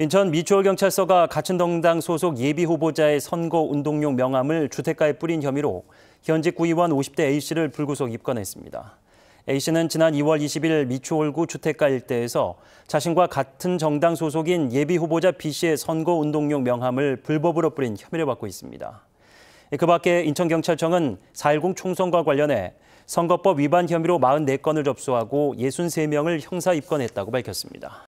인천 미추홀경찰서가 가천동당 소속 예비후보자의 선거운동용 명함을 주택가에 뿌린 혐의로 현직 구의원 50대 A씨를 불구속 입건했습니다. A씨는 지난 2월 20일 미추홀구 주택가 일대에서 자신과 같은 정당 소속인 예비후보자 B씨의 선거운동용 명함을 불법으로 뿌린 혐의를 받고 있습니다. 그 밖에 인천경찰청은 4.10 총선과 관련해 선거법 위반 혐의로 44건을 접수하고 63명을 형사 입건했다고 밝혔습니다.